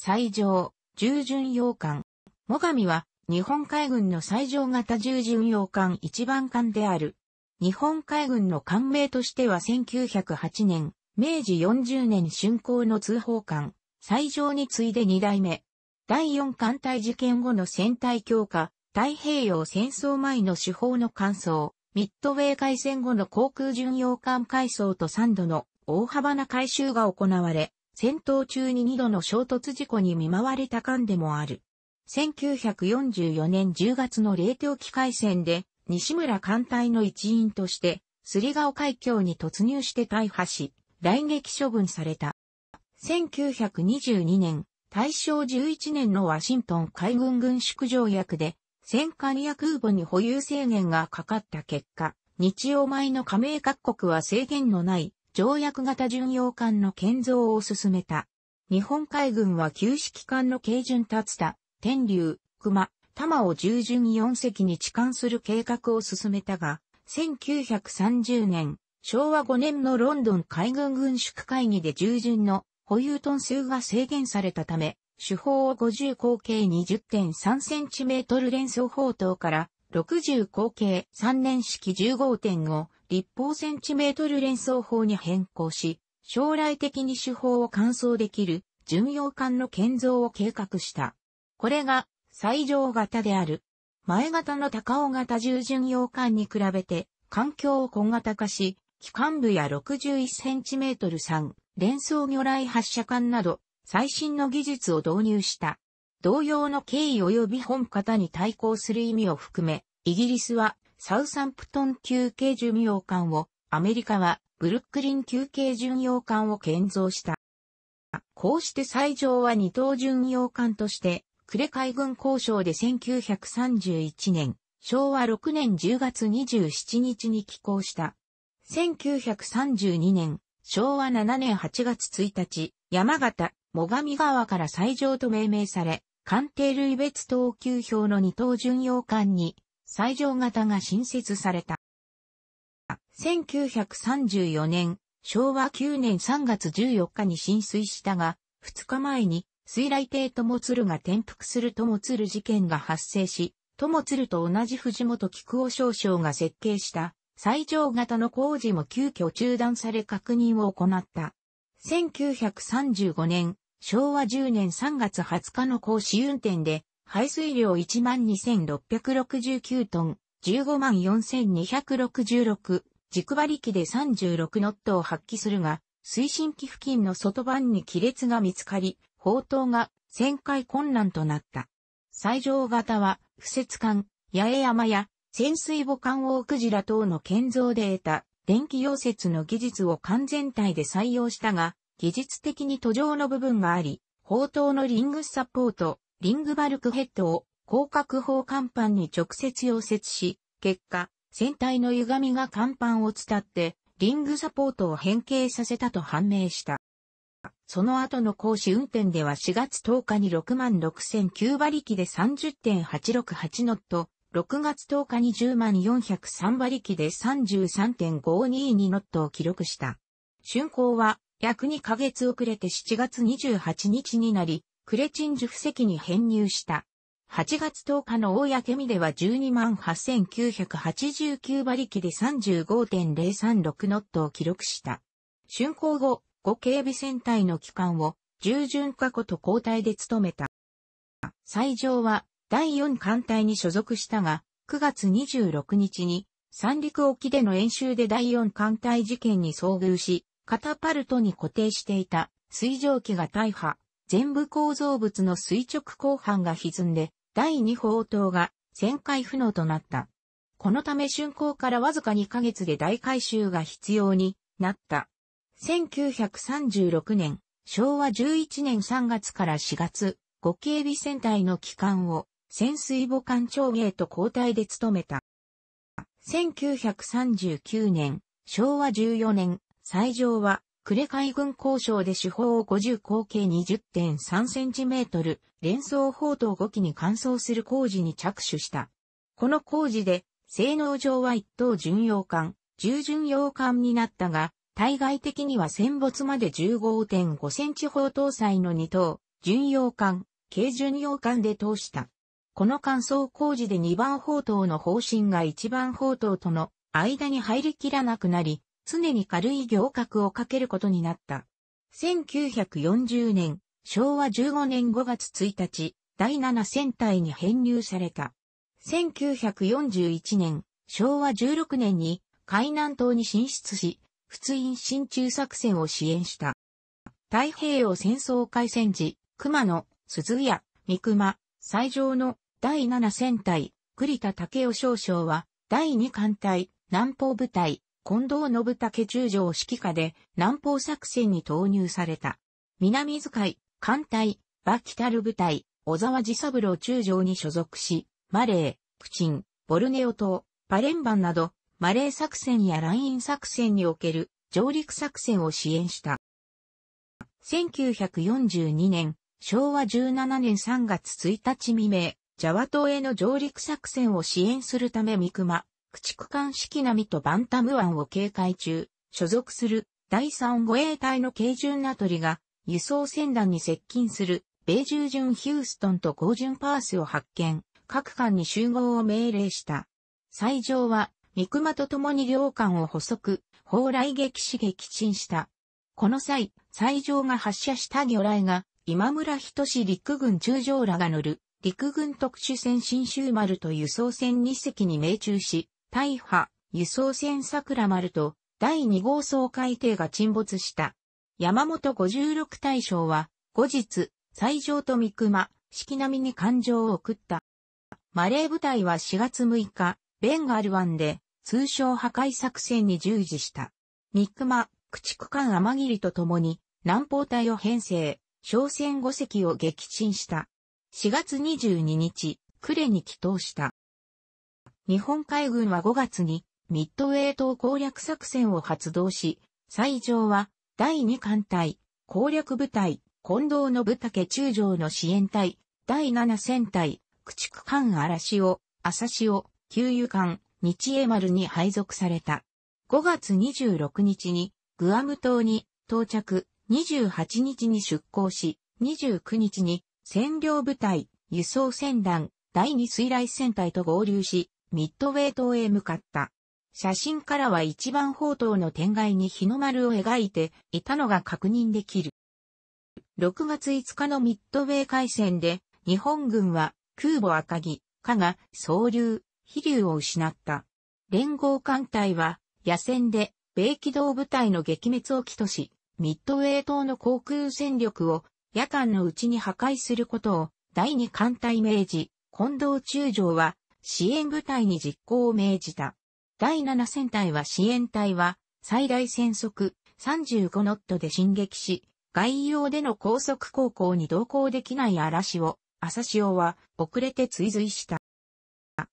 最上、従巡洋艦。最上は、日本海軍の最上型従巡洋艦一番艦である。日本海軍の艦名としては1908年、明治40年竣工の通報艦、最上に次いで二代目。第四艦隊事件後の戦隊強化、太平洋戦争前の手法の艦装、ミッドウェー海戦後の航空巡洋艦改装と3度の大幅な改修が行われ、戦闘中に2度の衝突事故に見舞われた間でもある。1944年10月の冷凍機械戦で、西村艦隊の一員として、すりガオ海峡に突入して大破し、来撃処分された。1922年、大正11年のワシントン海軍軍縮条約で、戦艦や空母に保有制限がかかった結果、日曜前の加盟各国は制限のない条約型巡洋艦の建造を進めた。日本海軍は旧式艦の軽巡達田、天竜、熊、玉を従順4隻に置換する計画を進めたが、1930年、昭和5年のロンドン海軍軍縮会議で従順の保有トン数が制限されたため、手法を50口径 20.3cm 連想砲塔から60口径3年式15.5立方センチメートル連想法に変更し、将来的に手法を完走できる巡洋艦の建造を計画した。これが最上型である。前型の高尾型重巡洋艦に比べて、環境を小型化し、機関部や 61cm 3、連装魚雷発射艦など、最新の技術を導入した。同様の経緯及び本型に対抗する意味を含め、イギリスはサウサンプトン休憩巡洋艦を、アメリカはブルックリン休憩巡洋艦を建造した。こうして最上は二等巡洋艦として、呉海軍交渉で1931年、昭和6年10月27日に寄港した。1932年、昭和7年8月1日、山形、最上川から最上と命名され、艦艇類別等級表の二等巡洋艦に最上型が新設された。1934年、昭和9年3月14日に浸水したが、2日前に水雷艇ともつるが転覆するともつる事件が発生し、ともつると同じ藤本菊尾少将が設計した最上型の工事も急遽中断され確認を行った。1935年、昭和10年3月20日の講師運転で排水量12,669トン、154,266、軸馬力で36ノットを発揮するが、推進機付近の外板に亀裂が見つかり、砲塔が旋回困難となった。最上型は、不設艦、八重山や潜水母艦王クジラ等の建造で得た電気溶接の技術を完全体で採用したが、技術的に途上の部分があり、砲塔のリングサポート、リングバルクヘッドを広角砲甲板に直接溶接し、結果、船体の歪みが甲板を伝って、リングサポートを変形させたと判明した。その後の講師運転では4月10日に66,009馬力で30.868ノット、6月10日に10403馬力で33.522ノットを記録した。竣工は約2ヶ月遅れて7月28日になり、クレチンジュ布石に編入した。8月10日の大焼けみでは128,989馬力で35.036ノットを記録した。竣工後、5警備戦隊の機関を従順過去と交代で務めた。最上は第4艦隊に所属したが、9月26日に三陸沖での演習で第4艦隊事件に遭遇し、カタパルトに固定していた水蒸気が大破。全部構造物の垂直後半が歪んで、第二砲塔が旋回不能となった。このため竣工からわずか2ヶ月で大改修が必要になった。1936年、昭和11年3月から4月、ご警備船隊の機関を潜水母艦長へと交代で務めた。1939年、昭和14年、最上は呉海軍交渉で手法を50口径 20.3cm 連装砲塔5機に換装する工事に着手した。この工事で、性能上は一等巡洋艦、重巡洋艦になったが、対外的には戦没まで15.5センチ砲搭載の2等、巡洋艦、軽巡洋艦で通した。この乾燥工事で2番砲塔の方針が1番砲塔との間に入りきらなくなり、常に軽い行革をかけることになった。1940年、昭和15年5月1日、第7戦隊に編入された。1941年、昭和16年に海南島に進出し、仏印進駐作戦を支援した。太平洋戦争開戦時、熊野、鈴屋、三熊、最上の第7戦隊、栗田武雄少将は、第2艦隊、南方部隊、近藤信武中将指揮下で南方作戦に投入された。南遣い、艦隊、キタる部隊、小沢治三郎中将に所属し、マレー、プチン、ボルネオ島、パレンバンなど、マレー作戦やライン作戦における上陸作戦を支援した。1942年、昭和17年3月1日未明、ジャワ島への上陸作戦を支援するため三熊、駆逐艦式並とバンタム湾を警戒中、所属する第3護衛隊の軽巡ナトリが輸送船団に接近する米従巡ヒューストンと合巡パースを発見、各艦に集合を命令した。最上は三熊と共に両艦を捕捉、砲雷撃死撃沈した。この際、最上が発射した魚雷が今村人志陸軍中将らが乗る陸軍特殊船新州丸と輸送船2隻に命中し、大破、輸送船桜丸と第2号総海艇が沈没した。山本56大将は、後日、西条と三熊、四季並みに感情を送った。マレー部隊は4月6日、ベンガル湾で、通称破壊作戦に従事した。三熊、駆逐艦天霧と共に、南方隊を編成、商船五隻を撃沈した。4月22日、呉に帰島した。日本海軍は5月にミッドウェー島攻略作戦を発動し、最上は第2艦隊、攻略部隊、近藤信武中将の支援隊、第7戦隊、駆逐艦荒潮、朝潮、給油艦、日英丸に配属された。5月26日にグアム島に到着、28日に出港し、29日に占領部隊、輸送船団、第2水雷戦隊と合流し、ミッドウェイ島へ向かった。写真からは一番砲塔の天外に日の丸を描いていたのが確認できる。6月5日のミッドウェイ海戦で、日本軍は空母赤城、加賀、総流、飛竜を失った。連合艦隊は、野戦で、米機動部隊の撃滅を起とし、ミッドウェイ島の航空戦力を夜間のうちに破壊することを第二艦隊明治、近藤中将は支援部隊に実行を命じた。第7戦隊は支援隊は最大戦速35ノットで進撃し、外洋での高速航行に同行できない嵐を、朝潮は遅れて追随した。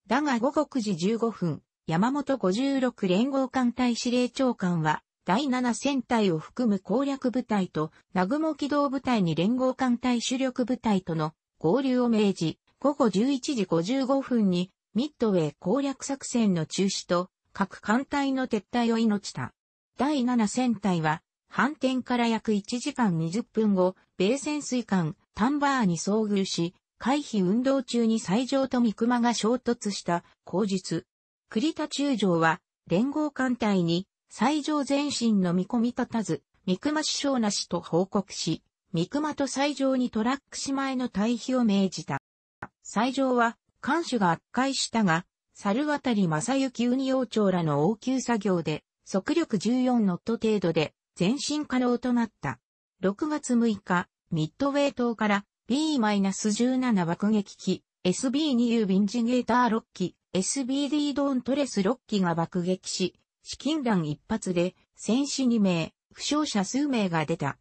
だが午後9時15分、山本56連合艦隊司令長官は、第7戦隊を含む攻略部隊と、南雲機動部隊に連合艦隊主力部隊との合流を命じ、午後11時55分にミッドウェー攻略作戦の中止と各艦隊の撤退を命た。第7戦隊は反転から約1時間20分後、米潜水艦タンバーに遭遇し、回避運動中に最上と三熊が衝突した口日、栗田中将は連合艦隊に最上前進の見込み立たず、三熊師匠なしと報告し、三熊と最上にトラックし前の退避を命じた。最上は、艦首が悪壊したが、猿渡正幸海洋王朝らの応急作業で、速力14ノット程度で、前進可能となった。6月6日、ミッドウェイ島から B-17 爆撃機、SB2 ユ便ビンジゲーター6機、SBD ドーントレス6機が爆撃し、資金弾一発で、戦死2名、負傷者数名が出た。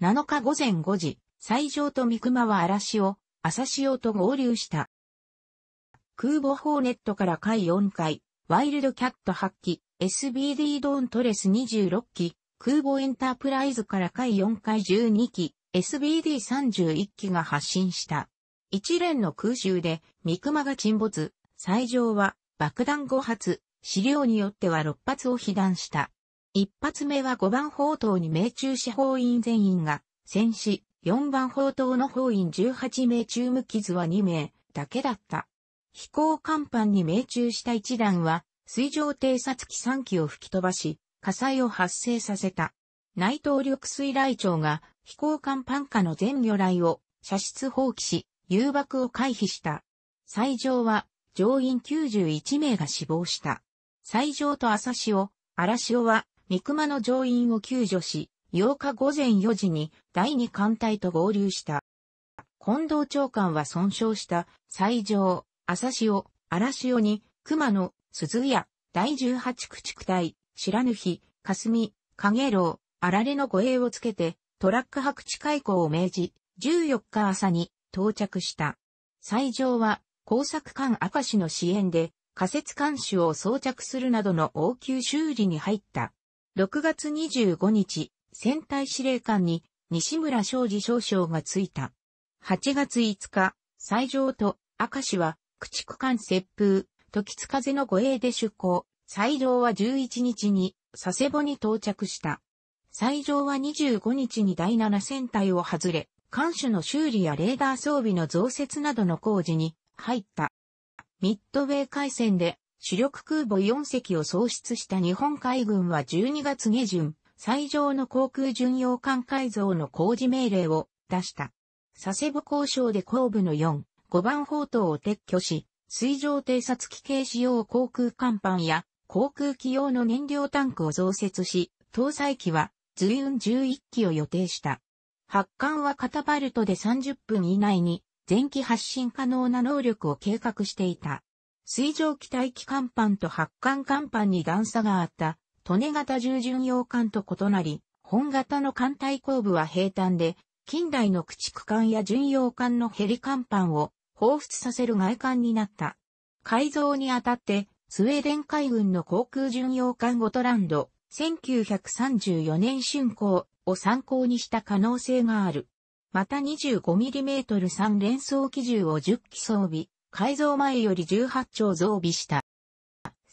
7日午前5時、最上と三熊は嵐を朝潮と合流した。空母ホーネットから海4回、ワイルドキャット8機、SBD ドーントレス26機、空母エンタープライズから海4回12機、SBD31 機が発進した。一連の空襲で、三熊が沈没、最上は爆弾5発、資料によっては6発を被弾した。一発目は5番砲塔に命中し砲員全員が戦死、4番砲塔の砲員18名中無傷は2名だけだった。飛行甲板に命中した1弾は、水上偵察機3機を吹き飛ばし、火災を発生させた。内藤緑水雷長が飛行甲板下の全魚雷を射出放棄し、誘爆を回避した。最上は乗員91名が死亡した。最上と朝潮、荒潮は三熊の乗員を救助し、8日午前4時に第2艦隊と合流した。近藤長官は損傷した西条、朝潮、荒潮に、熊野、鈴屋、第18駆逐隊、白ぬひ、霞、影楼、あられの護衛をつけて、トラック白地開港を命じ、14日朝に到着した。西条は工作艦明石の支援で仮設艦首を装着するなどの応急修理に入った。6月25日、戦隊司令官に西村昌司少将がついた。8月5日、西条と赤市は駆逐艦接風、時津風の護衛で出港。西条は11日に佐世保に到着した。西条は25日に第7戦隊を外れ、艦首の修理やレーダー装備の増設などの工事に入った。ミッドウェー海戦で主力空母4隻を喪失した日本海軍は12月下旬、最上の航空巡洋艦改造の工事命令を出した。佐世保交渉で後部の4、5番砲塔を撤去し、水上偵察機系使用航空甲板や航空機用の燃料タンクを増設し、搭載機はズイウン11機を予定した。発艦はカタパルトで30分以内に前期発進可能な能力を計画していた。水上機体機甲板と発艦甲板に段差があった利根型従順洋艦と異なり、本型の艦隊後部は平坦で、近代の駆逐艦や巡洋艦のヘリ艦板を彷彿させる外観になった。改造にあたって、スウェーデン海軍の航空巡洋艦ゴトランド、1934年竣工を参考にした可能性がある。また 25mm3 連装機銃を10機装備、改造前より18丁増備した。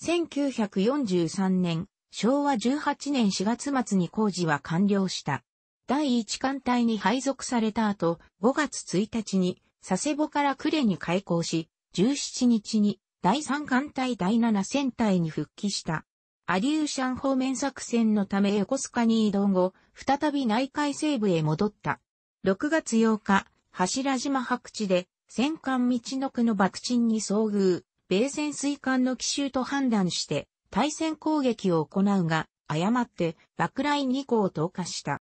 1943年、昭和18年4月末に工事は完了した。第1艦隊に配属された後、5月1日に佐世保から呉に開港し、17日に第3艦隊第7戦隊に復帰した。アリューシャン方面作戦のため横須賀に移動後、再び内海西部へ戻った。6月8日、柱島白地で、戦艦道の区の爆沈に遭遇、米戦水艦の奇襲と判断して、対戦攻撃を行うが、誤って爆雷2個を投下した。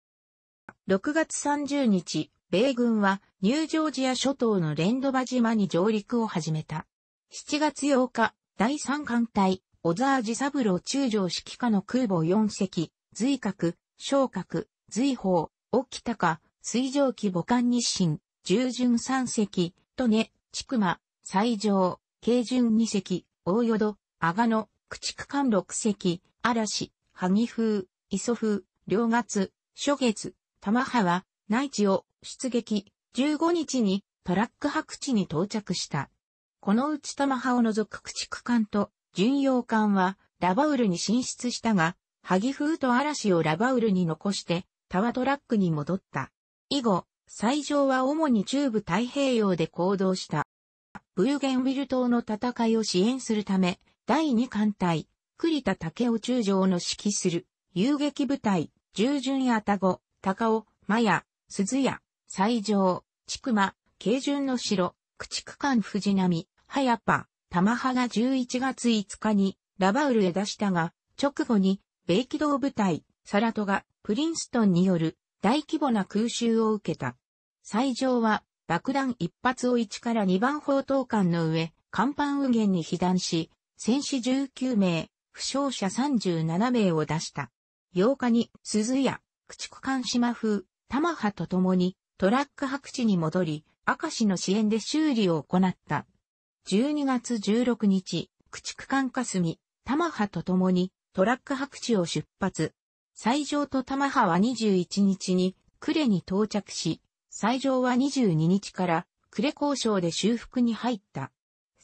6月30日、米軍はニュージョージア諸島のレンドバ島に上陸を始めた。7月8日、第3艦隊、小沢治三郎中将指揮下の空母4隻、随角、昇格、随砲、沖高、水蒸気母艦日清、従順3隻、利根、千曲、西条、慶順2隻、大淀、阿賀野、駆逐艦六隻、嵐、萩風、磯風、両月、初月、玉は、内地を出撃、15日にトラック白地に到着した。このうち玉葉を除く駆逐艦と巡洋艦はラバウルに進出したが、萩風と嵐をラバウルに残してタワトラックに戻った。以後、最上は主に中部太平洋で行動した。ブーゲンウィル島の戦いを支援するため、第二艦隊、栗田武雄中将の指揮する、遊撃部隊、従順や田子、高尾、麻也、鈴屋、西条、千熊、慶順の城、駆逐艦藤波、早パ、玉葉が11月5日に、ラバウルへ出したが、直後に、米機動部隊、サラトが、プリンストンによる、大規模な空襲を受けた。西条は、爆弾一発を1から2番砲投艦の上、甲板右舷に被弾し、戦死19名、負傷者37名を出した。8日に鈴や駆逐艦島風、玉波と共にトラック白地に戻り、明石の支援で修理を行った。12月16日、駆逐艦霞、玉波と共にトラック白地を出発。西上と玉波は21日に呉に到着し、西上は22日から呉交渉で修復に入った。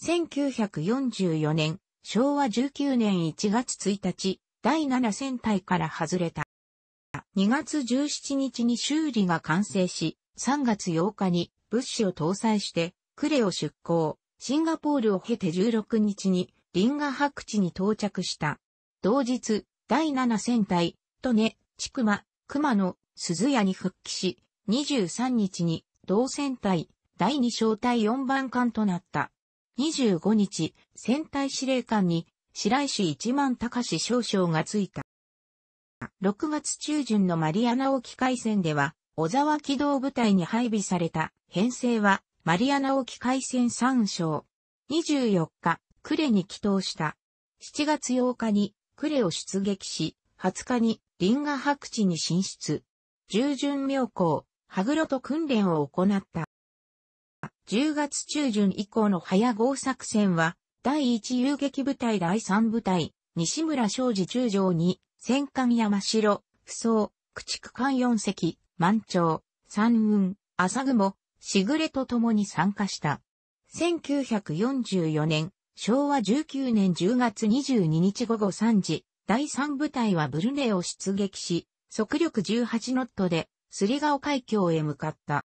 1944年、昭和19年1月1日、第7戦隊から外れた。2月17日に修理が完成し、3月8日に物資を搭載して、クレを出港、シンガポールを経て16日に、リンガ白地に到着した。同日、第7戦隊、トネ、チクマ、熊野、鈴屋に復帰し、23日に、同戦隊、第2小隊4番艦となった。25日、戦隊司令官に白石一万隆少将がついた。6月中旬のマリアナ沖海戦では、小沢機動部隊に配備された編成は、マリアナ沖海戦3章。24日、クレに帰投した。7月8日にクレを出撃し、20日にリンガ白地に進出。従順妙高、羽黒と訓練を行った。10月中旬以降の早号作戦は、第1遊撃部隊第3部隊、西村昌司中将に、戦艦山城、不走、駆逐艦4隻、満潮、三雲、朝雲、しぐれと共に参加した。1944年、昭和19年10月22日午後3時、第3部隊はブルネを出撃し、速力18ノットで、スリガオ海峡へ向かった。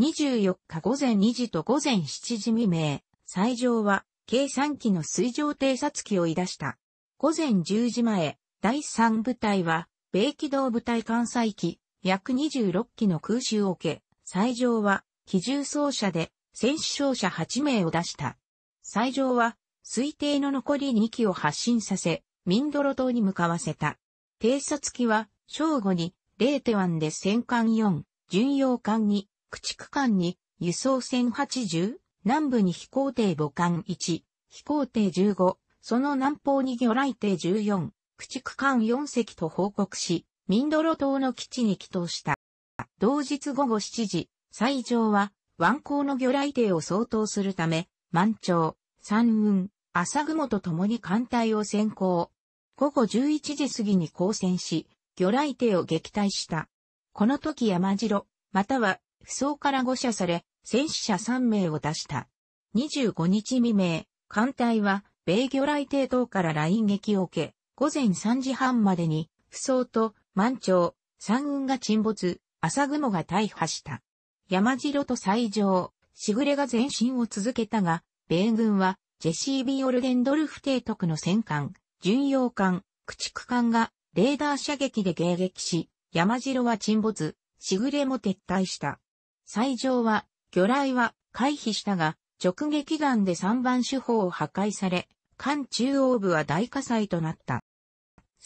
24日午前2時と午前7時未明、最上は計3機の水上偵察機をい出した。午前10時前、第3部隊は、米機動部隊艦載機、約26機の空襲を受け、最上は、機銃装車で、戦死傷者8名を出した。最上は、推定の残り2機を発進させ、ミンドロ島に向かわせた。偵察機は、正午に、レーテ湾で戦艦4、巡洋艦2、駆逐艦に輸送船80、南部に飛行艇母艦1、飛行艇15、その南方に魚雷艇14、駆逐艦4隻と報告し、ミンドロ島の基地に帰島した。同日午後7時、最上は、湾口の魚雷艇を相当するため、満潮、山雲、朝雲と共に艦隊を先行。午後11時過ぎに交戦し、魚雷艇を撃退した。この時山城、または不走から誤射され、戦死者3名を出した。25日未明、艦隊は、米魚雷艇等から雷撃を受け、午前3時半までに、不走と満潮、山雲が沈没、朝雲が大破した。山城と西条、しぐれが前進を続けたが、米軍は、ジェシー・ビオルデンドルフ提督の戦艦、巡洋艦、駆逐艦が、レーダー射撃で迎撃し、山城は沈没、しぐれも撤退した。最上は、魚雷は回避したが、直撃弾で3番手法を破壊され、艦中央部は大火災となった。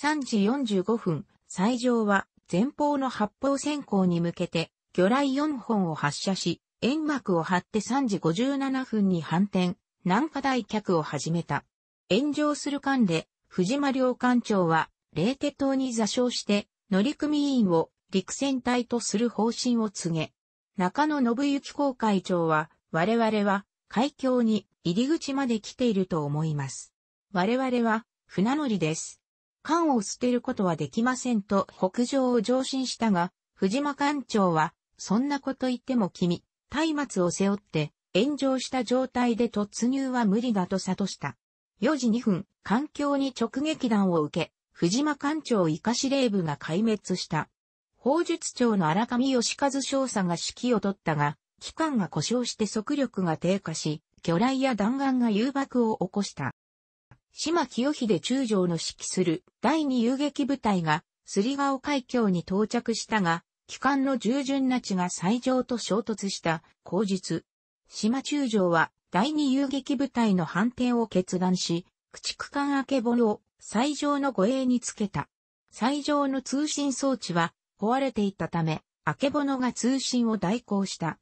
3時45分、最上は前方の発砲先行に向けて、魚雷4本を発射し、煙幕を張って3時57分に反転、南下大脚を始めた。炎上する艦で、藤間領艦長は、冷徹島に座礁して、乗組員を陸戦隊とする方針を告げ、中野信行公会長は、我々は、海峡に入り口まで来ていると思います。我々は、船乗りです。艦を捨てることはできませんと北上を上進したが、藤間艦長は、そんなこと言っても君、松明を背負って、炎上した状態で突入は無理だと悟した。4時2分、環境に直撃弾を受け、藤間艦長イカ司令部が壊滅した。法術長の荒上義和少佐が指揮を取ったが、機関が故障して速力が低下し、魚雷や弾丸が誘爆を起こした。島清秀中将の指揮する第二遊撃部隊が、すり顔海峡に到着したが、機関の従順な地が最上と衝突した、後日。島中将は、第二遊撃部隊の反転を決断し、駆逐艦明けぼを最上の護衛につけた。最上の通信装置は、壊れていたため、あけぼのが通信を代行した。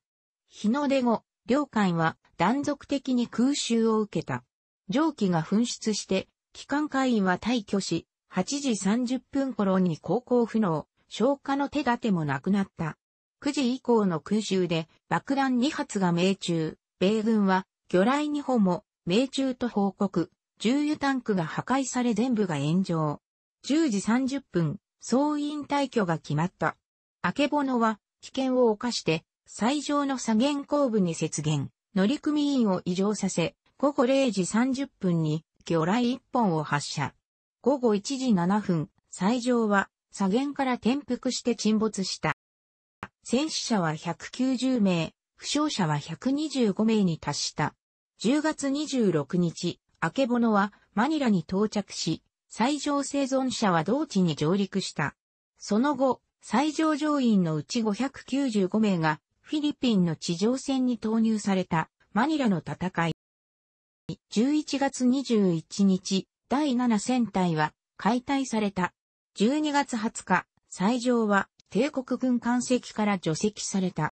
日の出後、領海は断続的に空襲を受けた。蒸気が噴出して、機関会員は退去し、8時30分頃に航行不能、消火の手立てもなくなった。9時以降の空襲で爆弾2発が命中、米軍は魚雷2歩も命中と報告、重油タンクが破壊され全部が炎上。10時30分、総員退去が決まった。明けぼのは、危険を犯して、最上の左舷後部に雪原、乗組員を異常させ、午後0時30分に、魚雷1本を発射。午後1時7分、最上は、左舷から転覆して沈没した。戦死者は190名、負傷者は125名に達した。10月26日、明けぼのはマニラに到着し、最上生存者は同地に上陸した。その後、最上乗員のうち595名がフィリピンの地上戦に投入されたマニラの戦い。11月21日、第7戦隊は解体された。12月20日、最上は帝国軍艦籍から除籍された。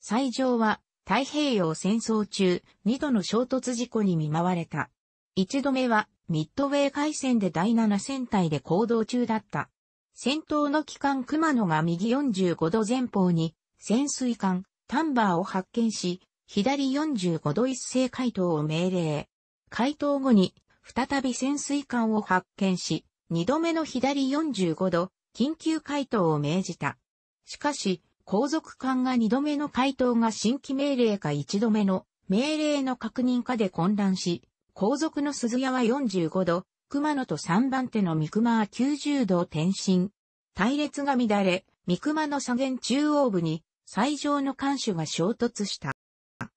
最上は太平洋戦争中2度の衝突事故に見舞われた。一度目はミッドウェー海戦で第七戦隊で行動中だった。戦闘の機関熊野が右45度前方に潜水艦タンバーを発見し、左45度一斉回答を命令。回答後に再び潜水艦を発見し、二度目の左45度緊急回答を命じた。しかし、後続艦が二度目の回答が新規命令か一度目の命令の確認かで混乱し、後続の鈴屋は45度、熊野と3番手の三熊は90度を転身。隊列が乱れ、三熊の左舷中央部に最上の艦首が衝突した。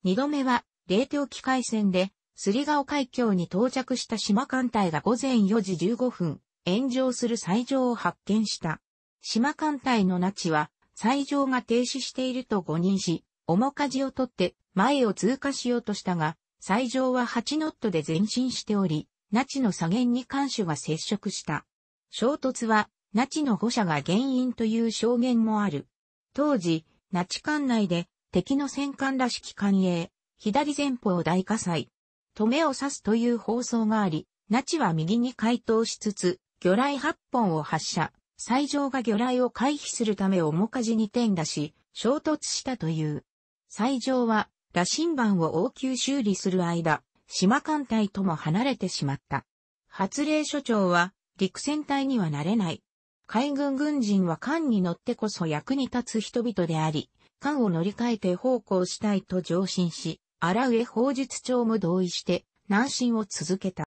二度目は、冷凍機械戦で、すりが海峡に到着した島艦隊が午前4時15分、炎上する最上を発見した。島艦隊の那智は、最上が停止していると誤認し、面舵を取って前を通過しようとしたが、最上は8ノットで前進しており、ナチの左舷に艦首が接触した。衝突は、ナチの誤射が原因という証言もある。当時、ナチ艦内で敵の戦艦らしき艦営、左前方大火災、止めを刺すという放送があり、ナチは右に回答しつつ、魚雷8本を発射、最上が魚雷を回避するため面かじに転出し、衝突したという。最上は羅針盤を応急修理する間、島艦隊とも離れてしまった。発令所長は陸戦隊にはなれない。海軍軍人は艦に乗ってこそ役に立つ人々であり、艦を乗り換えて奉公したいと上申し、荒上法術長も同意して南進を続けた。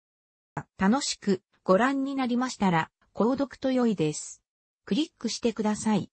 楽しくご覧になりましたら、購読と良いです。クリックしてください。